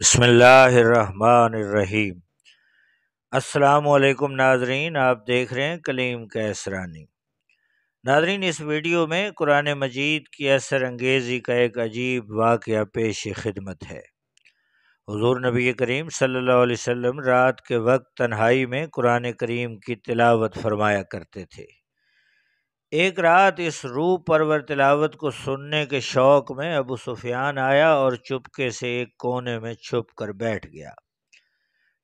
बसमीम अल्लाम नाजरीन आप देख रहे हैं कलीम कैसरानी नाजरीन इस वीडियो में कुरान मजीद की असर अंगेज़ी का एक अजीब वाक़ पेश खिदमत है हजूर नबी करीम सल्लल्लाहु वम रात के वक्त तन्हाई में कुरान करीम की तिलावत फरमाया करते थे एक रात इस रूप परवर तिलावत को सुनने के शौक़ में अबू सुफियान आया और चुपके से एक कोने में छुप कर बैठ गया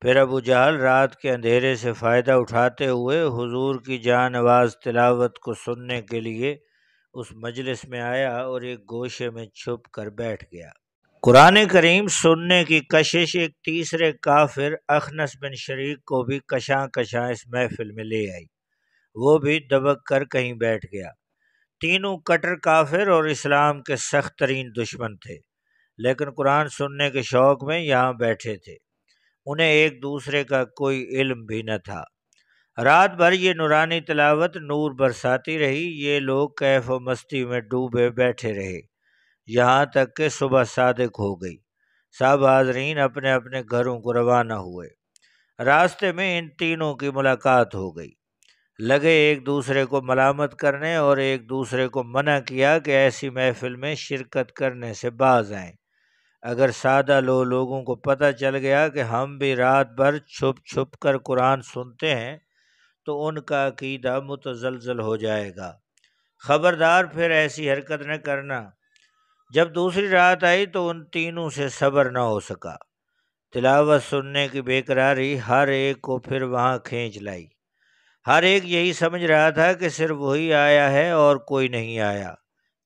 फिर अबू जहल रात के अंधेरे से फ़ायदा उठाते हुए हुजूर की जान आवाज़ तिलावत को सुनने के लिए उस मजलिस में आया और एक गोशे में छुप कर बैठ गया कुरान करीम सुनने की कशिश एक तीसरे काफिर अखनस बिन शरीक को भी कशां कशां इस महफिल में ले आई वो भी दबक कर कहीं बैठ गया तीनों कटर काफिर और इस्लाम के सख्त तरीन दुश्मन थे लेकिन कुरान सुनने के शौक़ में यहाँ बैठे थे उन्हें एक दूसरे का कोई इल्म भी न था रात भर ये नुरानी तलावत नूर बरसाती रही ये लोग कैफ व मस्ती में डूबे बैठे रहे यहाँ तक कि सुबह सादक हो गई सब हाजरीन अपने अपने घरों को रवाना हुए रास्ते में इन तीनों की मुलाकात हो गई लगे एक दूसरे को मलामत करने और एक दूसरे को मना किया कि ऐसी महफिल में शिरकत करने से बाज आएँ अगर सादा लो लोगों को पता चल गया कि हम भी रात भर छुप छुप कर कुरान सुनते हैं तो उनका अकीदा मुतजलजल हो जाएगा ख़बरदार फिर ऐसी हरकत न करना जब दूसरी रात आई तो उन तीनों से सब्र न हो सका तिलावत सुनने की बेकरारी हर एक को फिर वहाँ खींच लाई हर एक यही समझ रहा था कि सिर्फ वही आया है और कोई नहीं आया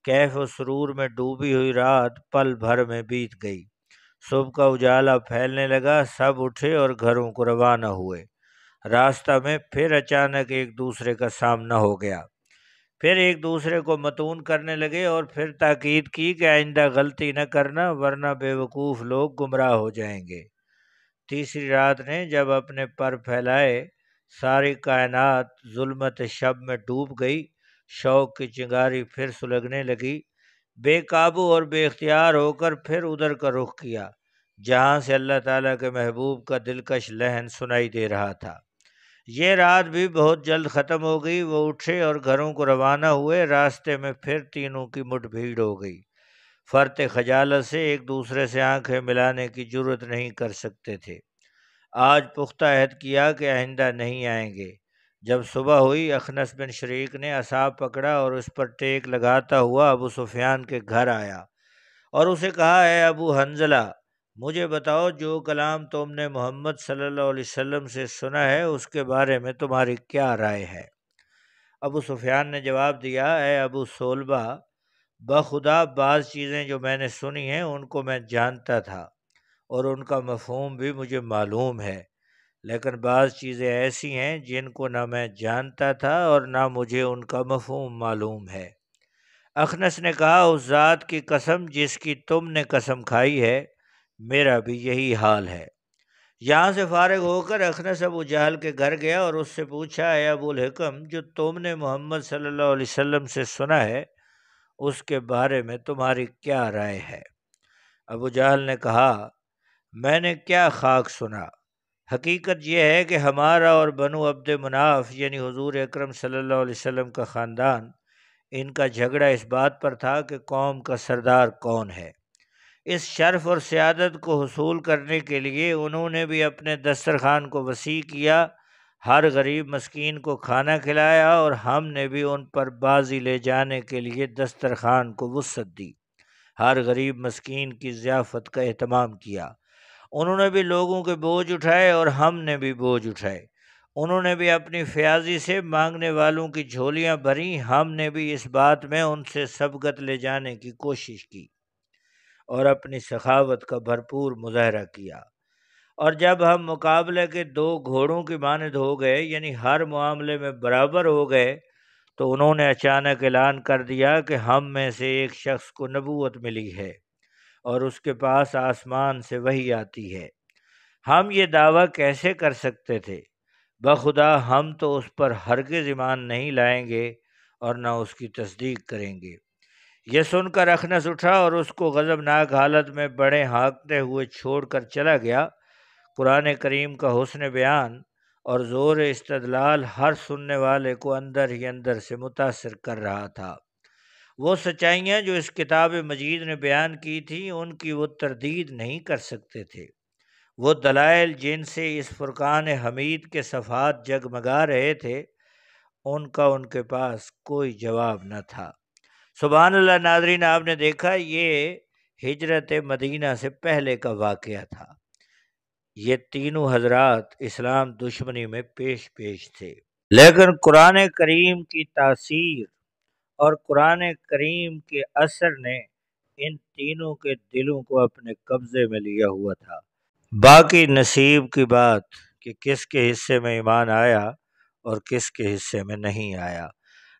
कैफ और सुरूर में डूबी हुई रात पल भर में बीत गई सुबह का उजाला फैलने लगा सब उठे और घरों को रवाना हुए रास्ता में फिर अचानक एक दूसरे का सामना हो गया फिर एक दूसरे को मतून करने लगे और फिर ताकीद की कि आइंदा गलती न करना वरना बेवकूफ़ लोग गुमराह हो जाएंगे तीसरी रात ने जब अपने पर फैलाए सारी कायनात जुल्मत शब में डूब गई शौक की चिंगारी फिर सुलगने लगी बेकाबू और बेख्तियार होकर फिर उधर का रुख किया जहाँ से अल्लाह ताला के महबूब का दिलकश लहन सुनाई दे रहा था ये रात भी बहुत जल्द ख़त्म हो गई वो उठे और घरों को रवाना हुए रास्ते में फिर तीनों की भीड़ हो गई फ़र्त खजालत से एक दूसरे से आंखें मिलाने की जरूरत नहीं कर सकते थे आज पुख्ता अहद किया कि आइंदा नहीं आएंगे जब सुबह हुई अखनस बिन शरीक ने असाब पकड़ा और उस पर टेक लगाता हुआ अबू सुफियान के घर आया और उसे कहा है अबू हंजला मुझे बताओ जो कलाम तुमने मोहम्मद सल्लल्लाहु अलैहि वसल्लम से सुना है उसके बारे में तुम्हारी क्या राय है अबू सुफियान ने जवाब दिया है अबू सोलबा बखुदा बाज़ चीज़ें जो मैंने सुनी हैं उनको मैं जानता था और उनका मफहम भी मुझे मालूम है लेकिन बाज़ चीज़ें ऐसी हैं जिनको ना मैं जानता था और ना मुझे उनका मफहम मालूम है अखनस ने कहा उस ज़ात की कसम जिसकी तुमने कसम खाई है मेरा भी यही हाल है यहाँ से फारग होकर अखनस अबू जहल के घर गया और उससे पूछा है अबुल हकम जो तुमने मोहम्मद सल्लल्लाहु अलैहि वसल्लम से सुना है उसके बारे में तुम्हारी क्या राय है अबू जहल ने कहा मैंने क्या खाक सुना हकीकत यह है कि हमारा और बनु अब्द मुनाफ यानी हुजूर अकरम सल्लल्लाहु अलैहि वसल्लम का ख़ानदान इनका झगड़ा इस बात पर था कि कौम का सरदार कौन है इस शर्फ और सियादत को हसूल करने के लिए उन्होंने भी अपने दस्तरखान को वसी किया हर गरीब मस्किन को खाना खिलाया और हमने भी उन पर बाजी ले जाने के लिए दस्तरखान को वसत दी हर गरीब मस्किन की ज़ियाफ़त का अहतमाम किया उन्होंने भी लोगों के बोझ उठाए और हमने भी बोझ उठाए उन्होंने भी अपनी फयाजी से मांगने वालों की झोलियाँ भरी हमने भी इस बात में उनसे सबगत ले जाने की कोशिश की और अपनी सखावत का भरपूर मुजाहरा किया और जब हम मुकाबले के दो घोड़ों की मानद हो गए यानी हर मामले में बराबर हो गए तो उन्होंने अचानक ऐलान कर दिया कि हम में से एक शख्स को नबूत मिली है और उसके पास आसमान से वही आती है हम ये दावा कैसे कर सकते थे बखुदा हम तो उस पर हरगिज़ ईमान नहीं लाएंगे और ना उसकी तस्दीक करेंगे यह सुनकर अखनस उठा और उसको गज़बनाक हालत में बड़े हाँकते हुए छोड़ कर चला गया कुरान करीम का हुसन बयान और ज़ोर इस्तदलाल हर सुनने वाले को अंदर ही अंदर से मुतासर कर रहा था वो सच्चाइयाँ जो इस किताब मजीद ने बयान की थी उनकी वो तरदीद नहीं कर सकते थे वो दलाइल जिनसे इस फुरकान हमीद के सफ़ात जगमगा रहे थे उनका उनके पास कोई जवाब न था सुबहान अल्लाह आपने देखा ये हिजरत मदीना से पहले का वाक़ था ये तीनों हजरात इस्लाम दुश्मनी में पेश पेश थे लेकिन कुरान करीम की तासीर और कुरान करीम के असर ने इन तीनों के दिलों को अपने कब्ज़े में लिया हुआ था बाकी नसीब की बात कि किसके हिस्से में ईमान आया और किसके हिस्से में नहीं आया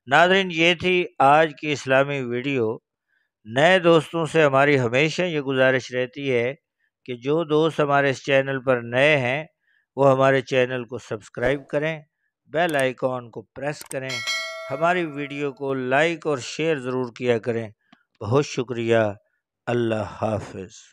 नादरीन ये थी आज की इस्लामी वीडियो नए दोस्तों से हमारी हमेशा ये गुजारिश रहती है कि जो दोस्त हमारे इस चैनल पर नए हैं वो हमारे चैनल को सब्सक्राइब करें बेल आइकॉन को प्रेस करें हमारी वीडियो को लाइक और शेयर ज़रूर किया करें बहुत शुक्रिया अल्लाह हाफिज़